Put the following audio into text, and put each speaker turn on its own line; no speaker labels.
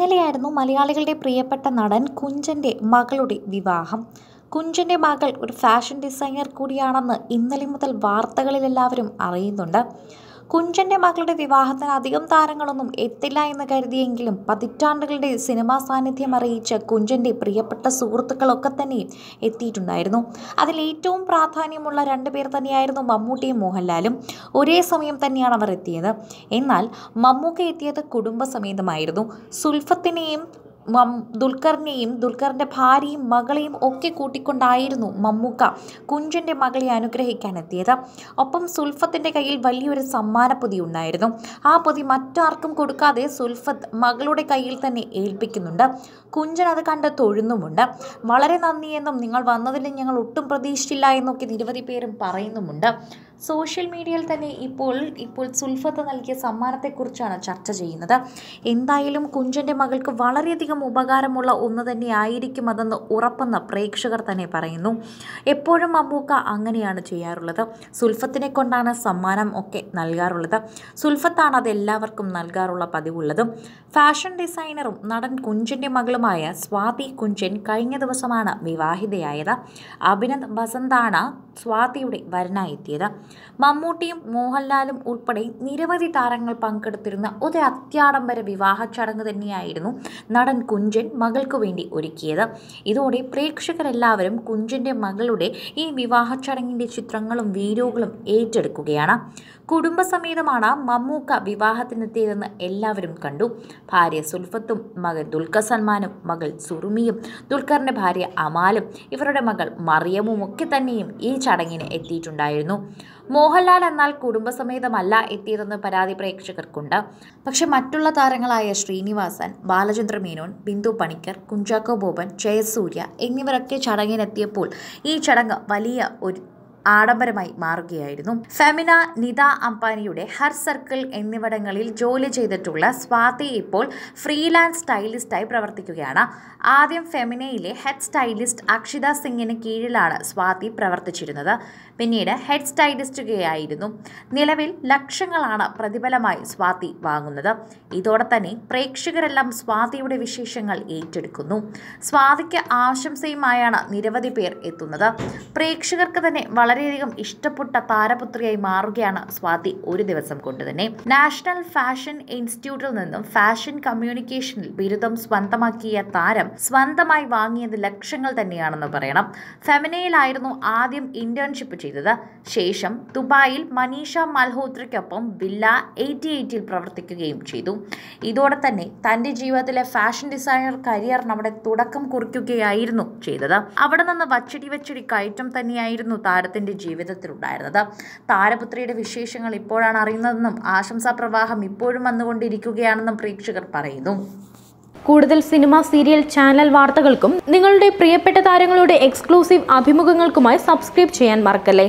ഇന്നലെയായിരുന്നു മലയാളികളുടെ പ്രിയപ്പെട്ട നടൻ കുഞ്ചൻ്റെ മകളുടെ വിവാഹം കുഞ്ചൻ്റെ മകൾ ഒരു ഫാഷൻ ഡിസൈനർ കൂടിയാണെന്ന് ഇന്നലെ മുതൽ വാർത്തകളിൽ എല്ലാവരും അറിയുന്നുണ്ട് കുഞ്ചന്റെ മകളുടെ വിവാഹത്തിന് അധികം താരങ്ങളൊന്നും എത്തില്ല എന്ന് കരുതിയെങ്കിലും പതിറ്റാണ്ടുകളുടെ സിനിമാ സാന്നിധ്യം അറിയിച്ച കുഞ്ചന്റെ പ്രിയപ്പെട്ട സുഹൃത്തുക്കളൊക്കെ തന്നെ എത്തിയിട്ടുണ്ടായിരുന്നു അതിൽ ഏറ്റവും പ്രാധാന്യമുള്ള രണ്ടുപേർ തന്നെയായിരുന്നു മമ്മൂട്ടിയും മോഹൻലാലും ഒരേ സമയം തന്നെയാണ് അവർ എത്തിയത് എന്നാൽ മമ്മൂക്ക എത്തിയത് കുടുംബസമേതമായിരുന്നു സുൽഫത്തിനെയും ദുൽഖറിനെയും ദുൽഖറിൻ്റെ ഭാര്യയും മകളെയും ഒക്കെ കൂട്ടിക്കൊണ്ടായിരുന്നു മമ്മൂക്ക കുഞ്ചൻ്റെ മകളെ എത്തിയത് ഒപ്പം സുൽഫത്തിൻ്റെ കയ്യിൽ വലിയൊരു സമ്മാന പൊതി ഉണ്ടായിരുന്നു ആ പൊതി മറ്റാർക്കും കൊടുക്കാതെ സുൽഫത്ത് മകളുടെ കയ്യിൽ തന്നെ ഏൽപ്പിക്കുന്നുണ്ട് കുഞ്ചൻ അത് കണ്ട് തൊഴുന്നുമുണ്ട് വളരെ നന്ദിയെന്നും നിങ്ങൾ വന്നതിൽ ഞങ്ങൾ ഒട്ടും പ്രതീക്ഷിച്ചില്ല എന്നൊക്കെ നിരവധി പേരും പറയുന്നുമുണ്ട് സോഷ്യൽ മീഡിയയിൽ തന്നെ ഇപ്പോൾ ഇപ്പോൾ സുൽഫത്ത് നൽകിയ സമ്മാനത്തെക്കുറിച്ചാണ് ചർച്ച ചെയ്യുന്നത് എന്തായാലും കുഞ്ചൻ്റെ മകൾക്ക് വളരെയധികം ഉപകാരമുള്ള ഒന്ന് തന്നെ ആയിരിക്കും അതെന്ന് ഉറപ്പെന്ന് പ്രേക്ഷകർ തന്നെ പറയുന്നു എപ്പോഴും അമ്മൂക്ക അങ്ങനെയാണ് ചെയ്യാറുള്ളത് സുൽഫത്തിനെ കൊണ്ടാണ് സമ്മാനം ഒക്കെ നൽകാറുള്ളത് സുൽഫത്താണ് അത് എല്ലാവർക്കും നൽകാറുള്ള പതിവുള്ളതും ഫാഷൻ ഡിസൈനറും നടൻ കുഞ്ചൻ്റെ മകളുമായ സ്വാതി കുഞ്ചൻ കഴിഞ്ഞ ദിവസമാണ് വിവാഹിതയായത് അഭിനന്ദ് ബസന്താണ് സ്വാതിയുടെ വരനായെത്തിയത് മമ്മൂട്ടിയും മോഹൻലാലും ഉൾപ്പെടെ നിരവധി താരങ്ങൾ പങ്കെടുത്തിരുന്ന ഒരു അത്യാഡംബര വിവാഹ ചടങ്ങ് തന്നെയായിരുന്നു നടൻ കുഞ്ചൻ മകൾക്കു വേണ്ടി ഒരുക്കിയത് ഇതോടെ പ്രേക്ഷകരെല്ലാവരും കുഞ്ചൻ്റെ മകളുടെ ഈ വിവാഹ ചടങ്ങിൻ്റെ ചിത്രങ്ങളും വീഡിയോകളും ഏറ്റെടുക്കുകയാണ് കുടുംബസമേതമാണ് മമ്മൂക്ക വിവാഹത്തിനെത്തിയതെന്ന് എല്ലാവരും കണ്ടു ഭാര്യ സുൽഫത്തും മകൻ ദുൽഖർ സൽമാനും മകൾ സുറുമിയും ദുൽഖറിൻ്റെ ഭാര്യ അമാലും ഇവരുടെ മകൾ മറിയമും ഒക്കെ തന്നെയും ഈ ചടങ്ങിന് എത്തിയിട്ടുണ്ടായിരുന്നു മോഹൻലാൽ എന്നാൽ കുടുംബസമേതമല്ല എത്തിയതെന്ന് പരാതി പ്രേക്ഷകർക്കുണ്ട് പക്ഷെ മറ്റുള്ള താരങ്ങളായ ശ്രീനിവാസൻ ബാലചന്ദ്ര മേനോൻ ബിന്ദു പണിക്കർ കുഞ്ചാക്കോ ബോബൻ ജയസൂര്യ എന്നിവരൊക്കെ ചടങ്ങിനെത്തിയപ്പോൾ ഈ ചടങ്ങ് വലിയ ഒരു ആഡംബരമായി മാറുകയായിരുന്നു ഫെമിന നിത അംബാനിയുടെ ഹർ സർക്കിൾ എന്നിവിടങ്ങളിൽ ജോലി ചെയ്തിട്ടുള്ള സ്വാതി ഇപ്പോൾ ഫ്രീലാൻസ് സ്റ്റൈലിസ്റ്റായി പ്രവർത്തിക്കുകയാണ് ആദ്യം ഫെമിനയിലെ ഹെഡ് സ്റ്റൈലിസ്റ്റ് അക്ഷിത സിംഗിന് കീഴിലാണ് സ്വാതി പ്രവർത്തിച്ചിരുന്നത് പിന്നീട് ഹെഡ് സ്റ്റൈലിസ്റ്റുകയായിരുന്നു നിലവിൽ ലക്ഷങ്ങളാണ് പ്രതിഫലമായി സ്വാതി വാങ്ങുന്നത് ഇതോടെ തന്നെ പ്രേക്ഷകരെല്ലാം സ്വാതിയുടെ വിശേഷങ്ങൾ ഏറ്റെടുക്കുന്നു സ്വാതിക്ക് ആശംസയുമായാണ് നിരവധി പേർ എത്തുന്നത് പ്രേക്ഷകർക്ക് തന്നെ വളരെ വളരെയധികം ഇഷ്ടപ്പെട്ട താരപുത്രിയായി മാറുകയാണ് സ്വാതി ഒരു ദിവസം കൊണ്ട് തന്നെ നാഷണൽ ഫാഷൻ ഇൻസ്റ്റിറ്റ്യൂട്ടിൽ നിന്നും ഫാഷൻ കമ്മ്യൂണിക്കേഷനിൽ ബിരുദം സ്വന്തമാക്കിയ താരം സ്വന്തമായി വാങ്ങിയത് ലക്ഷങ്ങൾ തന്നെയാണെന്ന് പറയണം ഫെമിനയിലായിരുന്നു ആദ്യം ഇന്റേൺഷിപ്പ് ചെയ്തത് ശേഷം ദുബായിൽ മനീഷ മൽഹോത്രയ്ക്കൊപ്പം ബില്ല എയ്റ്റി എയ്റ്റിൽ പ്രവർത്തിക്കുകയും ചെയ്തു ഇതോടെ തന്നെ തന്റെ ജീവിതത്തിലെ ഫാഷൻ ഡിസൈനർ കരിയർ നമ്മുടെ തുടക്കം കുറിക്കുകയായിരുന്നു ചെയ്തത് അവിടെ നിന്ന് വച്ചടി വച്ചടി കയറ്റം തന്നെയായിരുന്നു താരത്തിന് അദ്ദേഹത്തിൻ്റെ ജീവിതത്തിലുണ്ടായിരുന്നത് താരപുത്രിയുടെ വിശേഷങ്ങൾ ഇപ്പോഴാണ് അറിയുന്നതെന്നും ആശംസാ പ്രവാഹം ഇപ്പോഴും വന്നുകൊണ്ടിരിക്കുകയാണെന്നും പ്രേക്ഷകർ പറയുന്നു കൂടുതൽ സിനിമ സീരിയൽ ചാനൽ വാർത്തകൾക്കും നിങ്ങളുടെ പ്രിയപ്പെട്ട താരങ്ങളുടെ എക്സ്ക്ലൂസീവ് അഭിമുഖങ്ങൾക്കുമായി സബ്സ്ക്രൈബ് ചെയ്യാൻ മറക്കല്ലേ